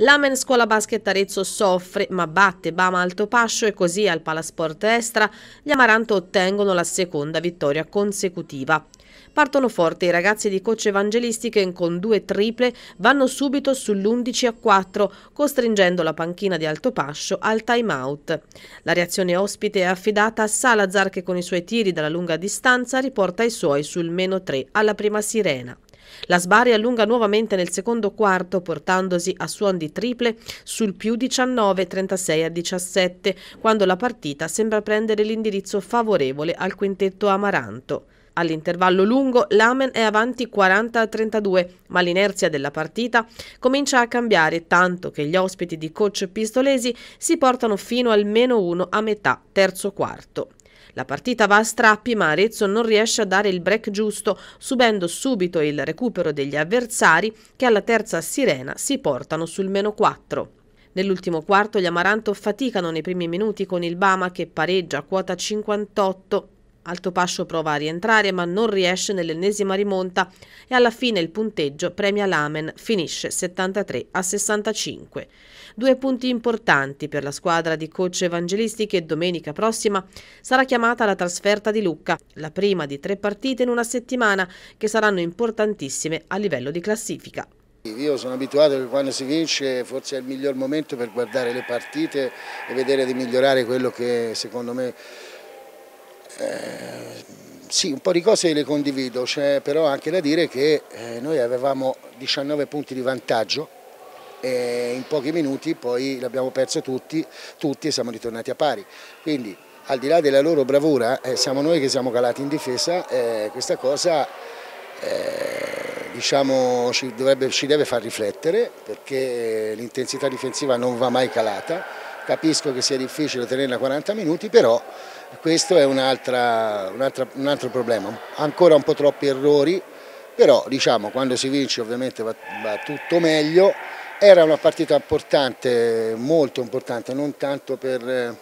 L'Amen Scuola Basket Arezzo soffre ma batte Bama Altopascio e così al Palasport Estra gli Amaranto ottengono la seconda vittoria consecutiva. Partono forte i ragazzi di Coach Evangelisti che con due triple vanno subito sull'11 a 4, costringendo la panchina di Altopascio al time out. La reazione ospite è affidata a Salazar che con i suoi tiri dalla lunga distanza riporta i suoi sul meno 3 alla prima sirena. La Sbari allunga nuovamente nel secondo quarto portandosi a suon di triple sul più 19 36 a 17 quando la partita sembra prendere l'indirizzo favorevole al quintetto amaranto. All'intervallo lungo l'Amen è avanti 40 32, ma l'inerzia della partita comincia a cambiare tanto che gli ospiti di coach pistolesi si portano fino al meno 1 a metà terzo quarto. La partita va a strappi ma Arezzo non riesce a dare il break giusto, subendo subito il recupero degli avversari che alla terza sirena si portano sul meno 4. Nell'ultimo quarto gli Amaranto faticano nei primi minuti con il Bama che pareggia a quota 58 Altopascio prova a rientrare ma non riesce nell'ennesima rimonta e alla fine il punteggio premia l'Amen, finisce 73 a 65. Due punti importanti per la squadra di coach evangelisti che domenica prossima sarà chiamata alla trasferta di Lucca, la prima di tre partite in una settimana che saranno importantissime a livello di classifica. Io sono abituato che quando si vince forse è il miglior momento per guardare le partite e vedere di migliorare quello che secondo me eh, sì, un po' di cose le condivido, c'è però anche da dire che eh, noi avevamo 19 punti di vantaggio e in pochi minuti poi l'abbiamo perso tutti, tutti, e siamo ritornati a pari. Quindi al di là della loro bravura eh, siamo noi che siamo calati in difesa e eh, questa cosa eh, diciamo, ci, dovrebbe, ci deve far riflettere perché l'intensità difensiva non va mai calata Capisco che sia difficile tenerla 40 minuti, però questo è un, un, un altro problema. Ancora un po' troppi errori, però diciamo quando si vince ovviamente va, va tutto meglio. Era una partita importante, molto importante, non tanto per,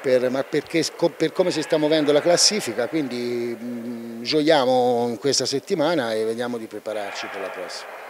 per, ma perché, per come si sta muovendo la classifica, quindi mh, mm, gioiamo in questa settimana e vediamo di prepararci per la prossima.